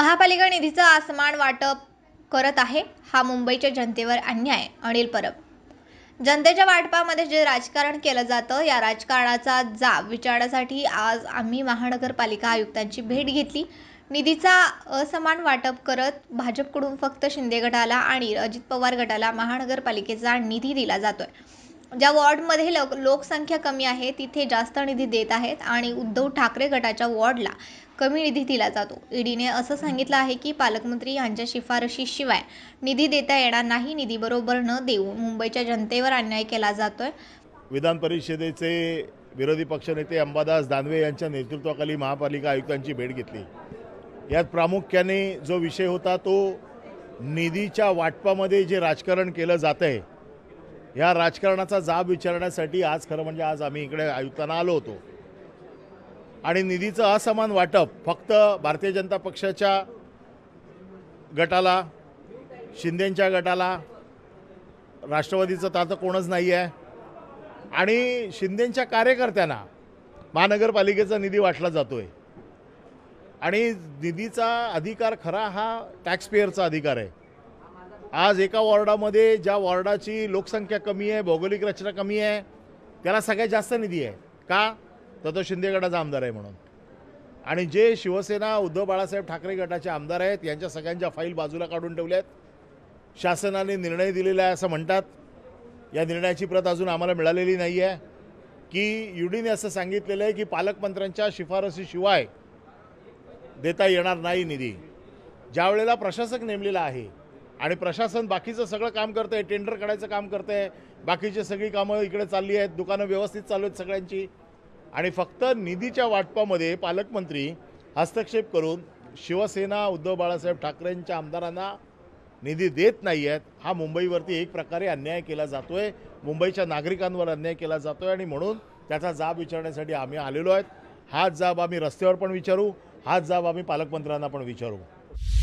महापालिका निधीचं असमान वाटप करत आहे हा मुंबईच्या जनतेवर अन्याय अनिल परब जनतेच्या वाटपामध्ये जे राजकारण केलं जातं या राजकारणाचा जाब विचारण्यासाठी आज आम्ही महानगरपालिका आयुक्तांची भेट घेतली निधीचा असमान वाटप करत भाजपकडून फक्त शिंदे गटाला आणि अजित पवार गटाला महानगरपालिकेचा निधी दिला जातोय ज्या वॉर्डमध्ये लोकसंख्या कमी आहे तिथे जास्त निधी देत आहेत आणि उद्धव ठाकरे गटाच्या वॉर्डला कमी निधी दिला जातो ईडीने असं सांगितलं आहे की पालकमंत्री यांच्या शिफारशीशिवाय निधी देता येणार नाही निधीबरोबर न देऊन मुंबईच्या जनतेवर अन्याय केला जातोय विधान परिषदेचे विरोधी पक्षनेते अंबादास दानवे यांच्या नेतृत्वाखाली महापालिका आयुक्तांची भेट घेतली यात प्रामुख्याने जो विषय होता तो निधीच्या वाटपामध्ये जे राजकारण केलं जात आहे या राजकारणाचा जाब विचारण्यासाठी आज खरं म्हणजे आज आम्ही इकडे आयुक्तांना आलो होतो आणि निधीचं असमान वाटप फक्त भारतीय जनता पक्षाच्या गटाला शिंदेंच्या गटाला राष्ट्रवादीचं तातं कोणच नाही आहे आणि शिंदेंच्या कार्यकर्त्यांना महानगरपालिकेचा निधी वाटला जातो आहे आणि निधीचा अधिकार खरा हा टॅक्सपेअरचा अधिकार आहे आज एका वॉर्डामध्ये ज्या वॉर्डाची लोकसंख्या कमी आहे भौगोलिक रचना कमी आहे त्याला सगळ्यात जास्त निधी आहे का तर तो शिंदेगडाचा आमदार आहे म्हणून आणि जे शिवसेना उद्धव बाळासाहेब ठाकरे गटाचे आमदार आहेत यांच्या सगळ्यांच्या फाईल बाजूला काढून ठेवल्या आहेत शासनाने निर्णय दिलेला आहे असं म्हणतात या निर्णयाची प्रत अजून आम्हाला मिळालेली नाही आहे की युडीने असं सांगितलेलं आहे की पालकमंत्र्यांच्या शिफारसीशिवाय देता येणार नाही निधी ज्या वेळेला प्रशासक नेमलेला आहे आणि प्रशासन बाकीचं सगळं काम करतं आहे टेंडर काढायचं काम करतं आहे बाकीची सगळी कामं इकडे चालली आहेत दुकानं व्यवस्थित चालू आहेत सगळ्यांची आणि फक्त निधीच्या वाटपामध्ये पालकमंत्री हस्तक्षेप करून शिवसेना उद्धव बाळासाहेब ठाकरेंच्या आमदारांना निधी देत नाही आहेत हा मुंबईवरती एक प्रकारे अन्याय केला जातो आहे मुंबईच्या नागरिकांवर अन्याय केला जातो आहे आणि म्हणून त्याचा जाब विचारण्यासाठी आम्ही आलेलो आहेत हाच जाब आम्ही रस्त्यावर पण विचारू हाच जाब आम्ही पालकमंत्र्यांना पण विचारू